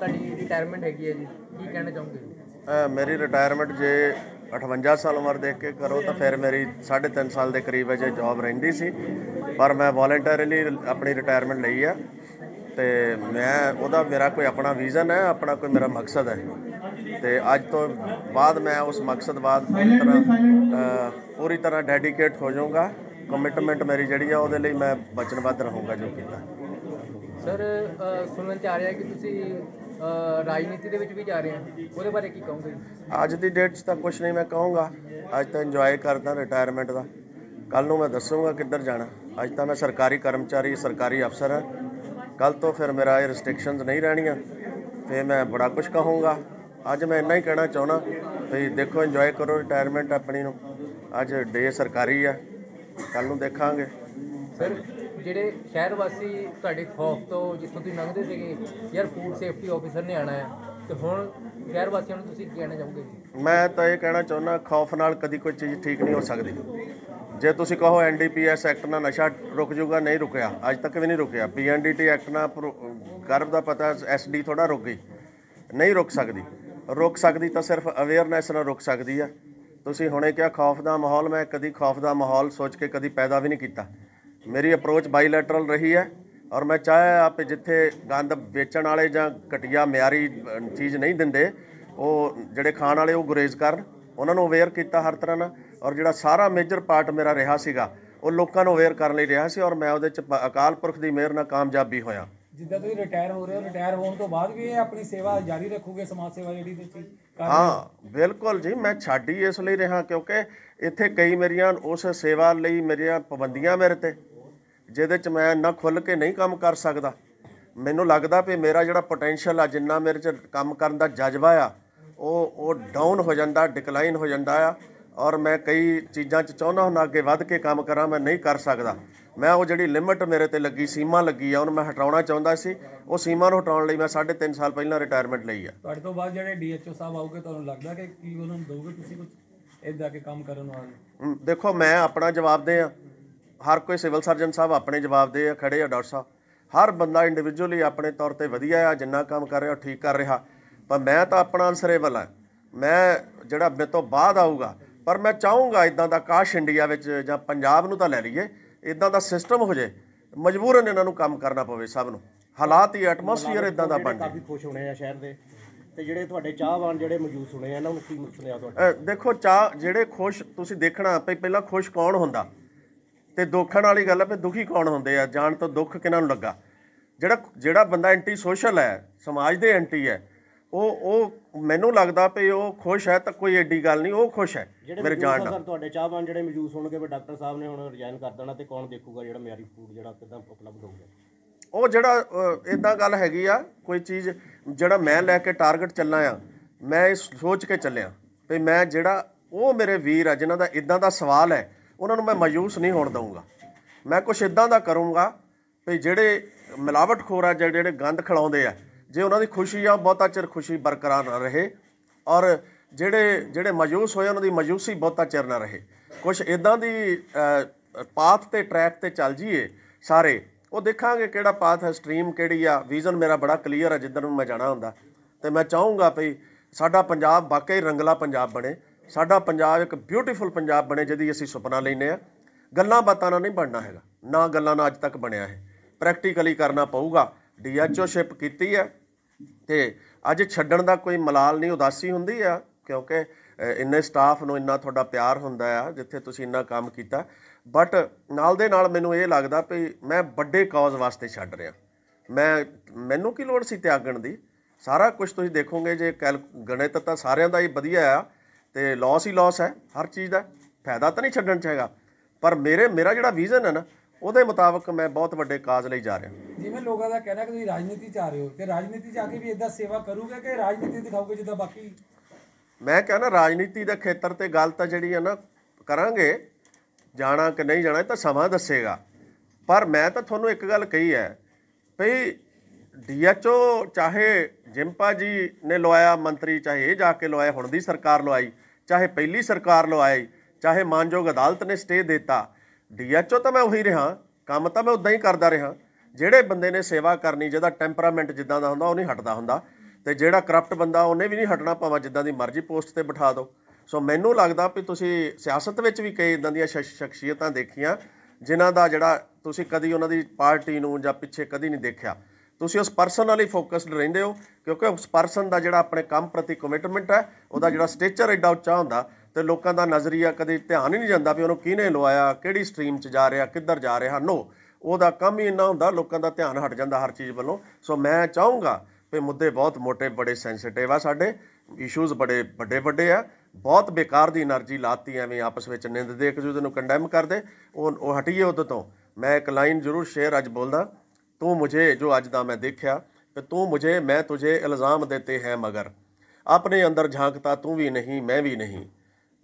ਤੁਹਾਡੀ ਰਿਟਾਇਰਮੈਂਟ ਹੈਗੀ ਹੈ ਜੀ ਕੀ ਕਹਿਣਾ ਚਾਹੋਗੇ ਮੇਰੀ ਰਿਟਾਇਰਮੈਂਟ ਜੇ 58 ਸਾਲ ਉਮਰ ਦੇਖ ਕੇ ਕਰੋ ਤਾਂ ਫਿਰ ਮੇਰੀ 3.5 ਸਾਲ ਦੇ ਕਰੀਬ ਜੇ ਜੌਬ ਰਹਿੰਦੀ ਸੀ ਪਰ ਮੈਂ ਵੋਲੰਟਰੀਲੀ ਆਪਣੀ ਰਿਟਾਇਰਮੈਂਟ ਲਈ ਆ ਤੇ ਮੈਂ ਉਹਦਾ ਮੇਰਾ ਕੋਈ ਆਪਣਾ ਵਿਜ਼ਨ ਹੈ ਆਪਣਾ ਕੋਈ ਮੇਰਾ ਮਕਸਦ ਹੈ ਤੇ ਅੱਜ ਤੋਂ ਬਾਅਦ ਮੈਂ ਉਸ ਮਕਸਦ ਬਾਅਦ ਪੂਰੀ ਤਰ੍ਹਾਂ ਪੂਰੀ ਤਰ੍ਹਾਂ ਡੈਡੀਕੇਟ ਹੋ ਜਾਊਂਗਾ ਕਮਿਟਮੈਂਟ ਮੇਰੀ ਜਿਹੜੀ ਆ ਉਹਦੇ ਲਈ ਮੈਂ ਬਚਨਬੱਧ ਰਹੂੰਗਾ ਜੋ ਕੀਤਾ ਸਰ ਸੁਣਨ ਚ ਆ ਰਿਹਾ ਕਿ ਤੁਸੀਂ ਰਾਜਨੀਤੀ ਦੇ ਵਿੱਚ ਵੀ ਜਾ ਰਹੇ ਹੋ ਉਹਦੇ ਬਾਰੇ ਕੀ ਕਹੋਗੇ ਅੱਜ ਦੀ ਡੇਟ 'ਚ ਤਾਂ ਕੁਝ ਨਹੀਂ ਮੈਂ ਕਹੂੰਗਾ ਅੱਜ ਤਾਂ ਇੰਜੋਏ ਕਰਦਾ ਰਿਟਾਇਰਮੈਂਟ ਦਾ ਕੱਲ ਨੂੰ ਮੈਂ ਦੱਸੂਗਾ ਕਿੱਧਰ ਜਾਣਾ ਅੱਜ ਤਾਂ ਮੈਂ ਸਰਕਾਰੀ ਕਰਮਚਾਰੀ ਸਰਕਾਰੀ ਅਫਸਰ ਹਾਂ ਕੱਲ ਤੋਂ ਫਿਰ ਮੇਰਾ ਇਹ ਰੈਸਟ੍ਰਿਕਸ਼ਨਸ ਨਹੀਂ ਰਹਿਣੀਆਂ ਤੇ ਮੈਂ ਬੜਾ ਕੁਝ ਕਹੂੰਗਾ ਅੱਜ ਮੈਂ ਇੰਨਾ ਹੀ ਕਹਿਣਾ ਚਾਹਣਾ ਵੀ ਦੇਖੋ ਇੰਜੋਏ ਕਰੋ ਰਿਟਾਇਰਮੈਂਟ ਆਪਣੀ ਨੂੰ ਅੱਜ ਡੇ ਸਰਕਾਰੀ ਆ ਕੱਲ ਨੂੰ ਦੇਖਾਂਗੇ ਸਰ ਜਿਹੜੇ ਸ਼ਹਿਰ ਵਾਸੀ ਤੁਹਾਡੇ ਖੌਫ ਤੋਂ ਜਿੱਥੋਂ ਤੁਸੀਂ ਲੰਘਦੇ ਸੀਗੇ ਯਾਰ ਫੂਡ ਸੇਫਟੀ ਆਫੀਸਰ ਨੇ ਆਣਾ ਹੈ ਤੇ ਹੁਣ ਸ਼ਹਿਰ ਵਾਸੀਆਂ ਨੂੰ ਤੁਸੀਂ ਕੀ ਕਹਿਣਾ ਚਾਹੋਗੇ ਮੈਂ ਤਾਂ ਇਹ ਕਹਿਣਾ ਚਾਹੁੰਦਾ ਖੌਫ ਨਾਲ ਕਦੀ ਕੋਈ ਚੀਜ਼ ਠੀਕ ਨਹੀਂ ਹੋ ਸਕਦੀ ਜੇ ਤੁਸੀਂ ਕਹੋ ਐਨਡੀਪੀਐਸ ਐਕਟ ਨਾਲ ਨਸ਼ਾ ਰੁਕ ਜਾਊਗਾ ਨਹੀਂ ਰੁਕਿਆ ਅੱਜ ਤੱਕ ਵੀ ਨਹੀਂ ਰੁਕਿਆ ਪੀਐਨਡੀਟੀ ਐਕਟ ਨਾਲ ਗਰਭ ਦਾ ਪਤਾ ਐਸਡੀ ਥੋੜਾ ਰੁਕ ਗਈ ਨਹੀਂ ਰੁਕ ਸਕਦੀ ਰੁਕ ਸਕਦੀ ਤਾਂ ਸਿਰਫ ਅਵੇਅਰਨੈਸ ਨਾਲ ਰੁਕ ਸਕਦੀ ਆ ਤੁਸੀਂ ਹੁਣੇ ਕਿਹਾ ਖੌਫ ਦਾ ਮਾਹੌਲ ਮੈਂ ਕਦੀ ਖੌਫ ਦਾ ਮਾਹੌਲ ਸੋਚ ਕੇ ਕਦੀ ਪੈਦਾ ਵੀ ਨਹੀਂ ਕੀਤਾ ਮੇਰੀ ਅਪਰੋਚ ਬਾਈਲੈਟਰਲ ਰਹੀ ਹੈ ਔਰ ਮੈਂ ਚਾਹਿਆ ਆਪੇ ਜਿੱਥੇ ਗੰਦ ਵੇਚਣ ਵਾਲੇ ਜਾਂ ਕਟਿਆ ਮਿਆਰੀ ਚੀਜ਼ ਨਹੀਂ ਦਿੰਦੇ ਉਹ ਜਿਹੜੇ ਖਾਣ ਵਾਲੇ ਉਹ ਗੁਰੇਜ਼ ਕਰਨ ਉਹਨਾਂ ਨੂੰ ਅਵੇਅਰ ਕੀਤਾ ਹਰ ਤਰ੍ਹਾਂ ਨਾਲ ਔਰ ਜਿਹੜਾ ਸਾਰਾ ਮੇਜਰ ਪਾਰਟ ਮੇਰਾ ਰਿਹਾ ਸੀਗਾ ਉਹ ਲੋਕਾਂ ਨੂੰ ਅਵੇਅਰ ਕਰਨ ਲਈ ਰਿਹਾ ਸੀ ਔਰ ਮੈਂ ਉਹਦੇ ਚ ਅਕਾਲ ਪੁਰਖ ਦੀ ਮਿਹਰ ਨਾਲ ਕਾਮਯਾਬ ਵੀ ਹੋਇਆ ਜਿੱਦਾਂ ਤੁਸੀਂ ਰਿਟਾਇਰ ਹੋ ਰਹੇ ਹੋ ਰਿਟਾਇਰ ਹੋਣ ਤੋਂ ਬਾਅਦ ਵੀ ਇਹ ਆਪਣੀ ਸੇਵਾ ਜਾਰੀ ਰੱਖੋਗੇ ਸਮਾਜ ਸੇਵਾ ਜਿਹੜੀ ਤੁਸੀਂ ਹਾਂ ਬਿਲਕੁਲ ਜੀ ਮੈਂ ਛੱਡ ਇਸ ਲਈ ਰਿਹਾ ਕਿਉਂਕਿ ਇੱਥੇ ਕਈ ਮੇਰੀਆਂ ਉਸ ਸੇਵਾ ਲਈ ਮੇਰੀਆਂ ਪਾਬੰਦੀਆਂ ਮੇਰੇ ਤੇ ਜਿਹਦੇ 'ਚ ਮੈਂ ਨਾ ਖੁੱਲ ਕੇ ਨਹੀਂ ਕੰਮ ਕਰ ਸਕਦਾ ਮੈਨੂੰ ਲੱਗਦਾ ਵੀ ਮੇਰਾ ਜਿਹੜਾ ਪੋਟੈਂਸ਼ੀਅਲ ਆ ਜਿੰਨਾ ਮੇਰੇ 'ਚ ਕੰਮ ਕਰਨ ਦਾ ਜਜ਼ਬਾ ਆ ਉਹ ਉਹ ਡਾਊਨ ਹੋ ਜਾਂਦਾ ਡਿਕਲਾਈਨ ਹੋ ਜਾਂਦਾ ਆ ਔਰ ਮੈਂ ਕਈ ਚੀਜ਼ਾਂ 'ਚ ਚਾਹੁੰਦਾ ਹਾਂ ਅੱਗੇ ਵੱਧ ਕੇ ਕੰਮ ਕਰਾਂ ਮੈਂ ਨਹੀਂ ਕਰ ਸਕਦਾ ਮੈਂ ਉਹ ਜਿਹੜੀ ਲਿਮਟ ਮੇਰੇ ਤੇ ਲੱਗੀ ਸੀਮਾ ਲੱਗੀ ਆ ਉਹਨੂੰ ਮੈਂ ਹਟਾਉਣਾ ਚਾਹੁੰਦਾ ਸੀ ਉਹ ਸੀਮਾ ਨੂੰ ਹਟਾਉਣ ਲਈ ਮੈਂ 3.5 ਸਾਲ ਪਹਿਲਾਂ ਰਿਟਾਇਰਮੈਂਟ ਲਈ ਆ ਤੁਹਾਡੇ ਤੋਂ ਬਾਅਦ ਜਿਹੜੇ ਡੀਐਚਓ ਸਾਹਿਬ ਆਉਗੇ ਤੁਹਾਨੂੰ ਲੱਗਦਾ ਕਿ ਕੀ ਉਹਨਾਂ ਨੂੰ ਦੋਗੇ ਤੁਸੀਂ ਕੁਝ ਇਦਾਂ ਕੇ ਕੰਮ ਕਰਨ ਵਾਲੇ ਦੇਖੋ ਮੈਂ ਆਪਣਾ ਜਵਾਬ ਦੇ ਆ ਹਰ ਕੋਈ ਸਿਵਲ ਸਰਜਨ ਸਾਹਿਬ ਆਪਣੇ ਜਵਾਬ ਦੇ ਖੜੇ ਆ ਡਾਕਟਰ ਸਾਹਿਬ ਹਰ ਬੰਦਾ ਇੰਡੀਵਿਜੂਅਲੀ ਆਪਣੇ ਤੌਰ ਤੇ ਵਧੀਆ ਆ ਜਿੰਨਾ ਕੰਮ ਕਰ ਰਿਹਾ ਠੀਕ ਕਰ ਰਿਹਾ ਪਰ ਮੈਂ ਤਾਂ ਆਪਣਾ ਆਨਸਰੇਬਲ ਆ ਮੈਂ ਜਿਹੜਾ ਮੇਰੇ ਤੋਂ ਬਾਅਦ ਆਊਗਾ ਪਰ ਮੈਂ ਚਾਹੂੰਗਾ ਇਦਾਂ ਦਾ ਕਾਸ਼ ਇੰਡੀਆ ਵਿੱਚ ਜਾਂ ਪੰਜਾਬ ਨੂੰ ਤਾਂ ਲੈ ਲਈਏ ਇਦਾਂ ਦਾ ਸਿਸਟਮ ਹੋ ਜੇ ਮਜਬੂਰਨ ਇਹਨਾਂ ਨੂੰ ਕੰਮ ਕਰਨਾ ਪਵੇ ਸਭ ਨੂੰ ਹਾਲਾਤ ਹੀ ਐਟਮੋਸਫੀਅਰ ਇਦਾਂ ਦਾ ਬਣ ਕਾਫੀ ਖੁਸ਼ ਹੋਣੇ ਆ ਸ਼ਹਿਰ ਦੇ ਤੇ ਜਿਹੜੇ ਤੁਹਾਡੇ ਚਾਹਵਾਨ ਜਿਹੜੇ ਮੌਜੂਦ ਸੁਣੇ ਆ ਇਹਨਾਂ ਨੂੰ ਕੀ ਸੁਣਿਆ ਤੁਹਾਡਾ ਦੇਖੋ ਚਾਹ ਜਿਹੜੇ ਖੁਸ਼ ਤੁਸੀਂ ਦੇਖਣਾ ਪਹਿਲਾਂ ਖੁਸ਼ ਕੌਣ ਹੁੰਦਾ ਤੇ ਦੋਖਣ ਵਾਲੀ ਗੱਲ ਹੈ ਵੀ ਦੁਖੀ ਕੌਣ ਹੁੰਦੇ ਆ ਜਾਣ ਤੋਂ ਦੁੱਖ ਕਿਹਨਾਂ ਨੂੰ ਲੱਗਾ ਜਿਹੜਾ ਜਿਹੜਾ ਬੰਦਾ ਐਂਟੀ ਸੋਸ਼ਲ ਹੈ ਸਮਾਜ ਦੇ ਐਂਟੀ ਹੈ ਉਹ ਉਹ ਮੈਨੂੰ ਲੱਗਦਾ ਪਈ ਉਹ ਖੁਸ਼ ਹੈ ਤਾਂ ਕੋਈ ਐਡੀ ਗੱਲ ਨਹੀਂ ਉਹ ਖੁਸ਼ ਹੈ ਮੇਰੇ ਜਾਣ ਦਾ ਤੁਹਾਡੇ ਚਾਹਵਾਨ ਜਿਹੜੇ ਮਜੂਸ ਹੋਣਗੇ ਵੀ ਡਾਕਟਰ ਸਾਹਿਬ ਨੇ ਹੁਣ ਰਿਜ਼ਾਈਨ ਕਰ ਦੇਣਾ ਤੇ ਕੌਣ ਦੇਖੂਗਾ ਜਿਹੜਾ ਮਿਆਰੀ ਫੂਡ ਜਿਹੜਾ ਕਿਦਾਂ ਉਪਲਬਧ ਹੋਊਗਾ ਉਹ ਜਿਹੜਾ ਇਦਾਂ ਗੱਲ ਹੈਗੀ ਆ ਕੋਈ ਚੀਜ਼ ਜਿਹੜਾ ਮੈਂ ਲੈ ਕੇ ਟਾਰਗੇਟ ਚੱਲਾਂ ਆ ਮੈਂ ਇਹ ਸੋਚ ਕੇ ਚੱਲਿਆ ਤੇ ਮੈਂ ਜਿਹੜਾ ਉਹ ਮੇਰੇ ਵੀਰ ਆ ਜਿਨ੍ਹਾਂ ਦਾ ਇਦਾਂ ਦਾ ਸਵਾਲ ਹੈ ਉਹਨਾਂ ਨੂੰ ਮੈਂ ਮਾਯੂਸ ਨਹੀਂ ਹੋਣ ਦਊਂਗਾ ਮੈਂ ਕੁਝ ਇਦਾਂ ਦਾ ਕਰੂੰਗਾ ਵੀ ਜਿਹੜੇ ਮਿਲਾਵਟ ਖੋਰਾ ਜਿਹੜੇ ਗੰਦ ਖਿਲਾਉਂਦੇ ਆ ਜੇ ਉਹਨਾਂ ਦੀ ਖੁਸ਼ੀ ਆ ਬਹੁਤਾ ਚਿਰ ਖੁਸ਼ੀ ਬਰਕਰਾਰ ਨਾ ਰਹੇ ਔਰ ਜਿਹੜੇ ਜਿਹੜੇ ਮਾਯੂਸ ਹੋਏ ਉਹਨਾਂ ਦੀ ਮਾਯੂਸੀ ਬਹੁਤਾ ਚਿਰ ਨਾ ਰਹੇ ਕੁਝ ਇਦਾਂ ਦੀ ਪਾਥ ਤੇ ਟਰੈਕ ਤੇ ਚੱਲ ਜੀਏ ਸਾਰੇ ਉਹ ਦੇਖਾਂਗੇ ਕਿਹੜਾ ਪਾਥ ਹੈ ਸਟ੍ਰੀਮ ਕਿਹੜੀ ਆ ਵਿਜ਼ਨ ਮੇਰਾ ਬੜਾ ਕਲੀਅਰ ਆ ਜਿੱਧਰ ਨੂੰ ਮੈਂ ਜਾਣਾ ਹੁੰਦਾ ਤੇ ਮੈਂ ਚਾਹੂੰਗਾ ਭਈ ਸਾਡਾ ਪੰਜਾਬ ਵਾਕਈ ਰੰਗਲਾ ਪੰਜਾਬ ਬਣੇ ਸਾਡਾ ਪੰਜਾਬ ਇੱਕ ਬਿਊਟੀਫੁਲ ਪੰਜਾਬ ਬਣੇ ਜਿਹਦੀ ਅਸੀਂ ਸੁਪਨਾ ਲੈਨੇ ਆ ਗੱਲਾਂ ਬਾਤਾਂ ਨਾਲ ਨਹੀਂ ਬਣਨਾ ਹੈਗਾ ਨਾ ਗੱਲਾਂ ਨਾਲ ਅੱਜ ਤੱਕ ਬਣਿਆ ਹੈ ਪ੍ਰੈਕਟੀਕਲੀ ਕਰਨਾ ਪਊਗਾ ਡੀਐਚਓ ਸ਼ਿਪ ਕੀਤੀ ਹੈ ਤੇ ਅੱਜ ਛੱਡਣ ਦਾ ਕੋਈ ਮਲਾਲ ਨਹੀਂ ਉਦਾਸੀ ਹੁੰਦੀ ਆ ਕਿਉਂਕਿ ਇੰਨੇ ਸਟਾਫ ਨੂੰ ਇੰਨਾ ਤੁਹਾਡਾ ਪਿਆਰ ਹੁੰਦਾ ਆ ਜਿੱਥੇ ਤੁਸੀਂ ਇੰਨਾ ਕੰਮ ਕੀਤਾ ਬਟ ਨਾਲ ਦੇ ਨਾਲ ਮੈਨੂੰ ਇਹ ਲੱਗਦਾ ਵੀ ਮੈਂ ਵੱਡੇ ਕਾਜ਼ ਵਾਸਤੇ ਛੱਡ ਰਿਹਾ ਮੈਂ ਮੈਨੂੰ ਕੀ ਲੋੜ ਸੀ ਤਿਆਗਣ ਦੀ ਸਾਰਾ ਕੁਝ ਤੁਸੀਂ ਦੇਖੋਗੇ ਜੇ ਗਣਿਤ ਤਾਂ ਸਾਰਿਆਂ ਦਾ ਹੀ ਵਧੀਆ ਆ ਤੇ ਲਾਸ ਹੀ ਲਾਸ ਹੈ ਹਰ ਚੀਜ਼ ਦਾ ਫਾਇਦਾ ਤਾਂ ਨਹੀਂ ਛੱਡਣ ਚਾਹੇਗਾ ਪਰ ਮੇਰੇ ਮੇਰਾ ਜਿਹੜਾ ਵਿਜ਼ਨ ਹੈ ਨਾ ਉਹਦੇ ਮੁਤਾਬਕ ਮੈਂ ਬਹੁਤ ਵੱਡੇ ਕਾਜ ਲਈ ਜਾ ਰਿਹਾ ਜਿਵੇਂ ਲੋਕਾਂ ਦਾ ਕਹਿਣਾ ਕਿ ਤੁਸੀਂ ਰਾਜਨੀਤੀ ਚ ਆ ਰਹੇ ਹੋ ਤੇ ਰਾਜਨੀਤੀ ਚ ਆ ਕੇ ਵੀ ਇਦਾਂ ਸੇਵਾ ਕਰੋਗੇ ਕਿ ਰਾਜਨੀਤੀ ਦਿਖਾਓਗੇ ਜਿੱਦਾਂ ਬਾਕੀ ਮੈਂ ਕਹਿੰਦਾ ਰਾਜਨੀਤੀ ਦਾ ਖੇਤਰ ਤੇ ਗੱਲ ਤਾਂ ਜਿਹੜੀ ਹੈ ਨਾ ਕਰਾਂਗੇ ਜਾਣਾ ਕਿ ਨਹੀਂ ਜਾਣਾ ਇਹ ਤਾਂ ਸਮਾਂ ਦੱਸੇਗਾ ਪਰ ਮੈਂ ਤਾਂ ਤੁਹਾਨੂੰ ਇੱਕ ਗੱਲ ਕਹੀ ਹੈ ਭਈ ਡੀਐਚਓ ਚਾਹੇ ਜਿੰਪਾ ਜੀ ਨੇ ਲਵਾਇਆ ਮੰਤਰੀ ਚਾਹੇ ਇਹ ਜਾ ਕੇ ਲਵਾਇਆ ਹੁਣ ਦੀ ਸਰਕਾਰ ਲਵਾਈ ਚਾਹੇ ਪਹਿਲੀ ਸਰਕਾਰ ਲੋ ਆਏ ਚਾਹੇ ਮਾਨਯੋਗ ਅਦਾਲਤ ਨੇ ਸਟੇ ਦਿੱਤਾ ਡੀਐਚਓ ਤਾਂ ਮੈਂ ਉਹੀ ਰਹਾ ਕੰਮ ਤਾਂ ਮੈਂ ਉਦਾਂ ਹੀ ਕਰਦਾ ਰਹਾ ਜਿਹੜੇ ਬੰਦੇ ਨੇ ਸੇਵਾ ਕਰਨੀ ਜਿਹਦਾ ਟੈਂਪਰਾਮੈਂਟ ਜਿੱਦਾਂ ਦਾ ਹੁੰਦਾ ਉਹ ਨਹੀਂ ਹਟਦਾ ਹੁੰਦਾ ਤੇ ਜਿਹੜਾ ਕਰਪਟ ਬੰਦਾ ਉਹਨੇ ਵੀ ਨਹੀਂ ਹਟਣਾ ਭਾਵੇਂ ਜਿੱਦਾਂ ਦੀ ਮਰਜ਼ੀ ਪੋਸਟ ਤੇ ਬਿਠਾ ਦੋ ਸੋ ਮੈਨੂੰ ਲੱਗਦਾ ਵੀ ਤੁਸੀਂ ਸਿਆਸਤ ਵਿੱਚ ਵੀ ਕਈ ਇਦਾਂ ਦੀਆਂ ਸ਼ਖਸੀਅਤਾਂ ਦੇਖੀਆਂ ਜਿਨ੍ਹਾਂ ਦਾ ਜਿਹੜਾ ਤੁਸੀਂ ਕਦੀ ਉਹਨਾਂ ਦੀ ਪਾਰਟੀ ਨੂੰ ਜਾਂ ਪਿੱਛੇ ਕਦੀ ਨਹੀਂ ਦੇਖਿਆ ਤੁਸੀਂ ਉਸ ਪਰਸਨ ਨਾਲ ਹੀ ਫੋਕਸਡ ਰਹਿੰਦੇ ਹੋ ਕਿਉਂਕਿ ਉਸ ਪਰਸਨ ਦਾ ਜਿਹੜਾ ਆਪਣੇ ਕੰਮ ਪ੍ਰਤੀ ਕਮਿਟਮੈਂਟ ਹੈ ਉਹਦਾ ਜਿਹੜਾ ਸਟੇਚਰ ਐਡਾ ਉੱਚਾ ਹੁੰਦਾ ਤੇ ਲੋਕਾਂ ਦਾ ਨਜ਼ਰੀਆ ਕਦੇ ਧਿਆਨ ਹੀ ਨਹੀਂ ਜਾਂਦਾ ਵੀ ਉਹਨੂੰ ਕਿਹਨੇ ਲਵਾਇਆ ਕਿਹੜੀ ਸਟਰੀਮ 'ਚ ਜਾ ਰਿਹਾ ਕਿੱਧਰ ਜਾ ਰਿਹਾ ਨੋ ਉਹਦਾ ਕੰਮ ਹੀ ਇੰਨਾ ਹੁੰਦਾ ਲੋਕਾਂ ਦਾ ਧਿਆਨ ਹਟ ਜਾਂਦਾ ਹਰ ਚੀਜ਼ ਵੱਲੋਂ ਸੋ ਮੈਂ ਚਾਹੂੰਗਾ ਵੀ ਮੁੱਦੇ ਬਹੁਤ ਮੋٹے ਬੜੇ ਸੈਂਸਿਟਿਵ ਆ ਸਾਡੇ ਇਸ਼ੂਜ਼ ਬੜੇ ਵੱਡੇ ਵੱਡੇ ਆ ਬਹੁਤ ਬੇਕਾਰ ਦੀ એનર્ਜੀ ਲਾਤੀ ਐਵੇਂ ਆਪਸ ਵਿੱਚ ਨਿੰਦਦੇ ਇੱਕ ਦੂਜੇ ਨੂੰ ਕੰਡੈਮ ਕਰਦੇ ਉਹ ਉਹ ਹਟੀਏ ਉਹਦੇ ਤੋਂ ਮੈਂ ਇੱਕ ਲਾਈਨ ਜ਼ਰੂਰ ਸ਼ੇਅਰ ਅੱਜ ਬੋਲਦਾ ਤੂੰ ਮੁਝੇ ਜੋ ਅੱਜ ਦਾ ਮੈਂ ਦੇਖਿਆ ਕਿ ਤੂੰ ਮੁਝੇ ਮੈਂ ਤੁਝੇ ਇਲਜ਼ਾਮ ਦਿੱਤੇ ਹੈ ਮਗਰ ਆਪਣੇ ਅੰਦਰ ਝਾਂਕਤਾ ਤੂੰ ਵੀ ਨਹੀਂ ਮੈਂ ਵੀ ਨਹੀਂ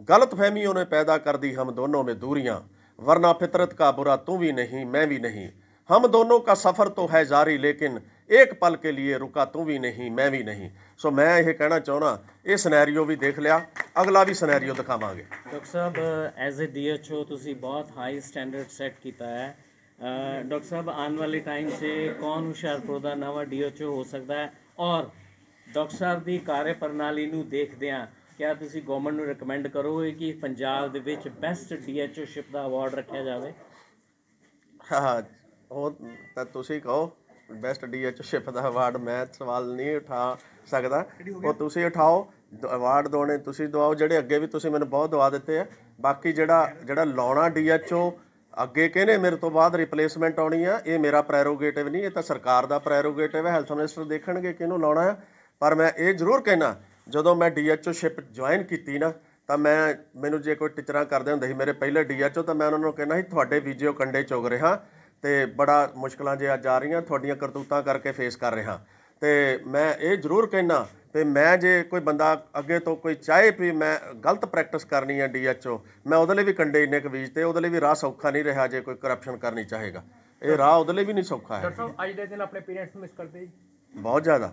ਗਲਤ ਫਹਿਮੀ ਉਹਨੇ ਪੈਦਾ ਕਰਦੀ ਹਮ ਦੋਨੋਂ ਮੇ ਦੂਰੀਆਂ ਵਰਨਾ ਫਿਤਰਤ ਕਾ ਬੁਰਾ ਤੂੰ ਵੀ ਨਹੀਂ ਮੈਂ ਵੀ ਨਹੀਂ ਹਮ ਦੋਨੋਂ ਕਾ ਸਫਰ ਤੋ ਹੈ ਜਾਰੀ ਲੇਕਿਨ ਇੱਕ ਪਲ ਕੇ ਲਈ ਰੁਕਾ ਤੂੰ ਵੀ ਨਹੀਂ ਮੈਂ ਵੀ ਨਹੀਂ ਸੋ ਮੈਂ ਇਹ ਕਹਿਣਾ ਚਾਹਣਾ ਇਹ ਸਿਨੈਰੀਓ ਵੀ ਦੇਖ ਲਿਆ ਅਗਲਾ ਵੀ ਸਿਨੈਰੀਓ ਦਿਖਾਵਾਂਗੇ ਡਾਕਟਰ ਸਾਹਿਬ ਐਜ਼ ਅ ਡੀਐਚਓ ਤੁਸੀਂ ਬਹੁਤ ਹਾਈ ਸਟੈਂਡਰਡ ਸੈੱਟ ਕੀਤਾ ਹੈ ਡਾਕਟਰ ਸਾਹਿਬ आने वाले ਟਾਈਮ 'ਚ ਕੌਣ ਹੁਸ਼ਿਆਰਪੁਰ ਦਾ ਨਵਾਂ ਡੀਐਚਓ ਹੋ ਸਕਦਾ ਹੈ ਔਰ ਡਾਕਟਰ ਸਾਹਿਬ ਦੀ ਕਾਰਜ ਪ੍ਰਣਾਲੀ ਨੂੰ ਦੇਖਦਿਆਂ ਕਿਆ ਤੁਸੀਂ ਗਵਰਨਮੈਂਟ ਨੂੰ ਰეკਮੈਂਡ ਕਰੋਗੇ ਕਿ ਪੰਜਾਬ ਦੇ ਵਿੱਚ ਬੈਸਟ ਡੀਐਚਓ ਸ਼ਿਪ ਦਾ ਅਵਾਰਡ ਰੱਖਿਆ ਜਾਵੇ ਹਾਂ ਉਹ ਤਾਂ ਤੁਸੀਂ ਕਹੋ ਬੈਸਟ ਡੀਐਚਓ ਸ਼ਿਪ ਦਾ ਅਵਾਰਡ ਮੈਂ ਸਵਾਲ ਨਹੀਂ ਉਠਾ ਸਕਦਾ ਉਹ ਤੁਸੀਂ ਉਠਾਓ ਅਵਾਰਡ ਦੋਣੇ ਤੁਸੀਂ ਦਵਾਓ ਜਿਹੜੇ ਅੱਗੇ ਵੀ ਤੁਸੀਂ ਮੈਨੂੰ ਬਹੁਤ ਦਵਾ ਦਿੱਤੇ ਆ ਬਾਕੀ ਜਿਹੜਾ ਜਿਹੜਾ ਲਾਉਣਾ ਡੀਐਚਓ ਅੱਗੇ ਕਹਿੰਦੇ ਮੇਰੇ ਤੋਂ ਬਾਅਦ ਰਿਪਲੇਸਮੈਂਟ ਆਉਣੀ ਆ ਇਹ ਮੇਰਾ ਪ੍ਰੈਰੋਗੇਟਿਵ ਨਹੀਂ ਇਹ ਤਾਂ ਸਰਕਾਰ ਦਾ ਪ੍ਰੈਰੋਗੇਟਿਵ ਹੈ ਹੈਲਥ ਮਿਨਿਸਟਰ ਦੇਖਣਗੇ ਕਿਹਨੂੰ ਲਾਉਣਾ ਹੈ ਪਰ ਮੈਂ ਇਹ ਜ਼ਰੂਰ ਕਹਿਣਾ ਜਦੋਂ ਮੈਂ ਡੀਐਚਓ ਸ਼ਿਪ ਜੁਆਇਨ ਕੀਤੀ ਨਾ ਤਾਂ ਮੈਂ ਮੈਨੂੰ ਜੇ ਕੋਈ ਟੀਚਰਾਂ ਕਰਦੇ ਹੁੰਦੇ ਸੀ ਮੇਰੇ ਪਹਿਲੇ ਡੀਐਚਓ ਤਾਂ ਮੈਂ ਉਹਨਾਂ ਨੂੰ ਕਹਿਣਾ ਸੀ ਤੁਹਾਡੇ ਵੀਜ਼ੇਓ ਕੰਡੇ ਚੁਗ ਰਿਹਾ ਤੇ ਬੜਾ ਮੁਸ਼ਕਲਾਂ ਜੇ ਆ ਜਾ ਰਹੀਆਂ ਤੁਹਾਡੀਆਂ ਕਰਤੂਤਾਂ ਕਰਕੇ ਫੇਸ ਕਰ ਰਿਹਾ ਤੇ ਮੈਂ ਇਹ ਜ਼ਰੂਰ ਕਹਿਣਾ ਤੇ ਮੈਂ ਜੇ ਕੋਈ ਬੰਦਾ ਅੱਗੇ ਤੋਂ ਕੋਈ ਚਾਹੇ ਵੀ ਮੈਂ ਗਲਤ ਪ੍ਰੈਕਟਿਸ ਕਰਨੀ ਹੈ ਡੀਐਚਓ ਮੈਂ ਉਹਦੇ ਲਈ ਵੀ ਕੰਡੇ ਇੰਨੇ ਕੁ ਬੀਜ ਤੇ ਉਹਦੇ ਲਈ ਵੀ ਰਾਹ ਸੌਖਾ ਨਹੀਂ ਰਿਹਾ ਜੇ ਕੋਈ ਕਰਪਸ਼ਨ ਕਰਨੀ ਚਾਹੇਗਾ ਇਹ ਰਾਹ ਉਹਦੇ ਲਈ ਵੀ ਨਹੀਂ ਸੌਖਾ ਹੈ ਡਾਕਟਰ ਸਾਹਿਬ ਅੱਜ ਦੇ ਦਿਨ ਆਪਣੇ ਪੇਰੈਂਟਸ ਨੂੰ ਮਿਸ ਕਰਦੇ ਜੀ ਬਹੁਤ ਜ਼ਿਆਦਾ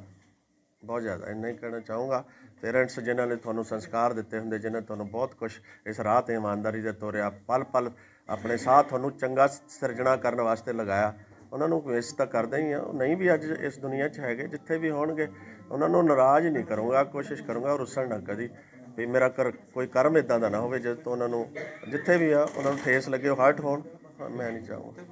ਬਹੁਤ ਜ਼ਿਆਦਾ ਇੰਨਾ ਹੀ ਕਹਿਣਾ ਚਾਹੂੰਗਾ ਪੇਰੈਂਟਸ ਜਿਨ੍ਹਾਂ ਨੇ ਤੁਹਾਨੂੰ ਸੰਸਕਾਰ ਦਿੱਤੇ ਹੁੰਦੇ ਜਿਨ੍ਹਾਂ ਤੁਹਾਨੂੰ ਬਹੁਤ ਕੁਝ ਇਸ ਰਾਹ ਤੇ ਇਮਾਨਦਾਰੀ ਦੇ ਤੋਰਿਆ ਪਲ ਪਲ ਆਪਣੇ ਸਾਥ ਤੁਹਾਨੂੰ ਚੰਗਾ ਸਿਰਜਣਾ ਕਰਨ ਵਾਸਤੇ ਲਗਾਇਆ ਉਹਨਾਂ ਨੂੰ ਵਿਸ਼ ਤਾਂ ਕਰਦਾ ਹੀ ਆ ਨਹੀਂ ਵੀ ਅੱਜ ਇਸ ਦੁਨੀਆ 'ਚ ਹੈਗੇ ਜਿੱਥੇ ਵੀ ਹੋਣਗੇ ਉਹਨਾਂ ਨੂੰ ਨਾਰਾਜ਼ ਨਹੀਂ ਕਰੂੰਗਾ ਕੋਸ਼ਿਸ਼ ਕਰੂੰਗਾ ਰੁੱਸਣ ਨਾ ਕਦੀ ਵੀ ਮੇਰਾ ਕਰ ਕੋਈ ਕਰਮ ਇਦਾਂ ਦਾ ਨਾ ਹੋਵੇ ਜਦ ਤੋਂ ਉਹਨਾਂ ਨੂੰ ਜਿੱਥੇ ਵੀ ਆ ਉਹਨਾਂ ਨੂੰ ਫੇਸ ਲੱਗੇ ਹਰਟ ਹੋਣ ਮੈਂ ਨਹੀਂ ਚਾਹੂੰਗਾ